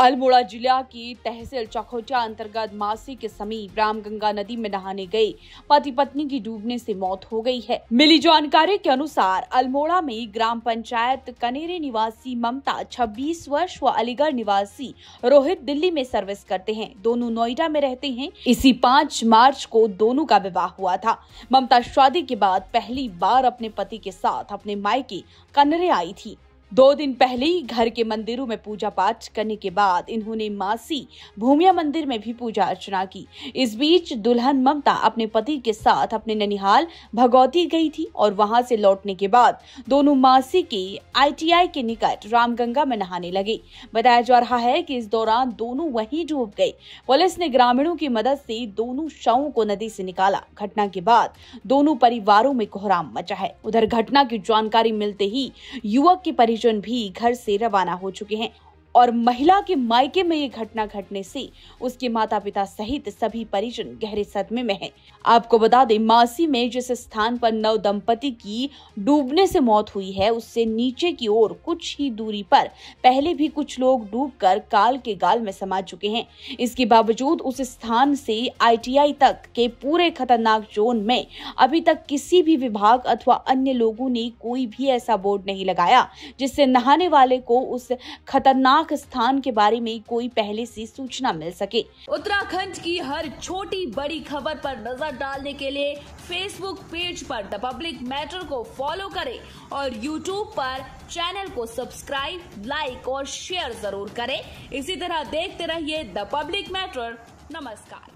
अल्मोड़ा जिला की तहसील चखोचा अंतर्गत मासी के समीप रामगंगा नदी में नहाने गए पति पत्नी की डूबने से मौत हो गई है मिली जानकारी के अनुसार अल्मोड़ा में ग्राम पंचायत कनेरे निवासी ममता 26 वर्ष व अलीगढ़ निवासी रोहित दिल्ली में सर्विस करते हैं दोनों नोएडा में रहते हैं इसी पाँच मार्च को दोनों का विवाह हुआ था ममता शादी के बाद पहली बार अपने पति के साथ अपने मायके कनरे आई थी दो दिन पहले ही घर के मंदिरों में पूजा पाठ करने के बाद इन्होंने मासी भूमिया मंदिर में भी पूजा अर्चना की इस बीच दुल्हन ममता अपने पति के साथ अपने ननिहाल भगौती गई थी और वहां से लौटने के बाद दोनों मासी के आईटीआई के निकट रामगंगा में नहाने लगे बताया जा रहा है कि इस दौरान दोनों वहीं डूब गए पुलिस ने ग्रामीणों की मदद से दोनों शवों को नदी से निकाला घटना के बाद दोनों परिवारों में कोहराम मचा है उधर घटना की जानकारी मिलते ही युवक के परिवार परिजन भी घर से रवाना हो चुके हैं और महिला के मायके में ये घटना घटने से उसके माता पिता सहित सभी परिजन गहरे सदमे में हैं। आपको बता दें मासी में जिस स्थान पर नव दंपति की डूबने से मौत हुई है उससे नीचे की ओर कुछ ही दूरी पर पहले भी कुछ लोग डूबकर काल के गाल में समा चुके हैं इसके बावजूद उस स्थान से आईटीआई तक के पूरे खतरनाक जोन में अभी तक किसी भी विभाग अथवा अन्य लोगों ने कोई भी ऐसा बोर्ड नहीं लगाया जिससे नहाने वाले को उस खतरनाक खतरनाक स्थान के बारे में कोई पहले से सूचना मिल सके उत्तराखंड की हर छोटी बड़ी खबर पर नजर डालने के लिए फेसबुक पेज पर द पब्लिक मैटर को फॉलो करें और यूट्यूब पर चैनल को सब्सक्राइब लाइक और शेयर जरूर करें इसी तरह देखते रहिए द पब्लिक मैटर नमस्कार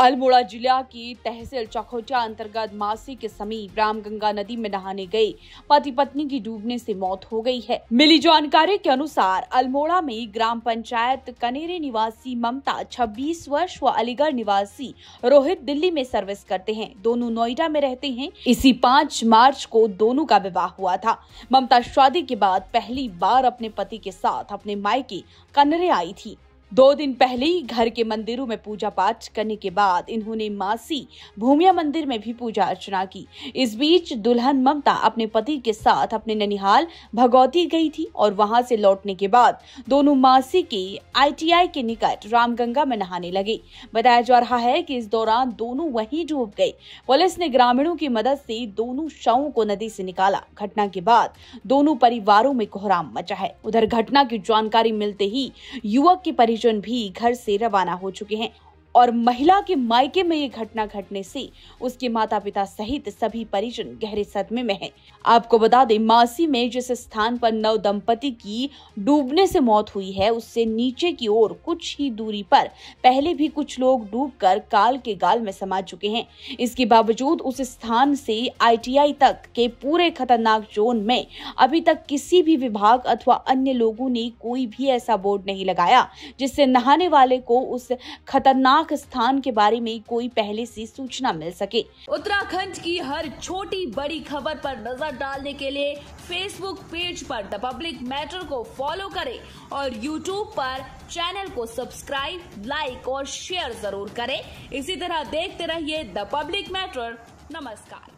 अल्मोड़ा जिला की तहसील चखोचा अंतर्गत मासी के समीप रामगंगा नदी में नहाने गए पति पत्नी की डूबने से मौत हो गई है मिली जानकारी के अनुसार अल्मोड़ा में ग्राम पंचायत कनेरे निवासी ममता 26 वर्ष व अलीगढ़ निवासी रोहित दिल्ली में सर्विस करते हैं दोनों नोएडा में रहते हैं इसी पाँच मार्च को दोनों का विवाह हुआ था ममता शादी के बाद पहली बार अपने पति के साथ अपने मायके कनरे आई थी दो दिन पहले ही घर के मंदिरों में पूजा पाठ करने के बाद इन्होंने मासी भूमिया मंदिर में भी पूजा अर्चना की इस बीच दुल्हन ममता अपने पति के साथ अपने ननिहाल भगौती गई थी और वहां से लौटने के बाद दोनों मासी के आईटीआई के निकट रामगंगा में नहाने लगे बताया जा रहा है कि इस दौरान दोनों वहीं डूब गए पुलिस ने ग्रामीणों की मदद से दोनों शवों को नदी से निकाला घटना के बाद दोनों परिवारों में कोहराम मचा है उधर घटना की जानकारी मिलते ही युवक के परिजन परिजन भी घर से रवाना हो चुके हैं और महिला के मायके में ये घटना घटने से उसके माता पिता सहित सभी परिजन गहरे सदमे में हैं। आपको बता दें मासी में जिस स्थान पर नव दंपति की डूबने से मौत हुई है उससे नीचे की ओर कुछ ही दूरी पर पहले भी कुछ लोग डूबकर काल के गाल में समा चुके हैं इसके बावजूद उस स्थान से आईटीआई तक के पूरे खतरनाक जोन में अभी तक किसी भी विभाग अथवा अन्य लोगों ने कोई भी ऐसा बोर्ड नहीं लगाया जिससे नहाने वाले को उस खतरनाक खतरनाक स्थान के बारे में कोई पहले से सूचना मिल सके उत्तराखंड की हर छोटी बड़ी खबर पर नजर डालने के लिए फेसबुक पेज पर द पब्लिक मैटर को फॉलो करें और यूट्यूब पर चैनल को सब्सक्राइब लाइक और शेयर जरूर करें इसी तरह देखते रहिए द पब्लिक मैटर नमस्कार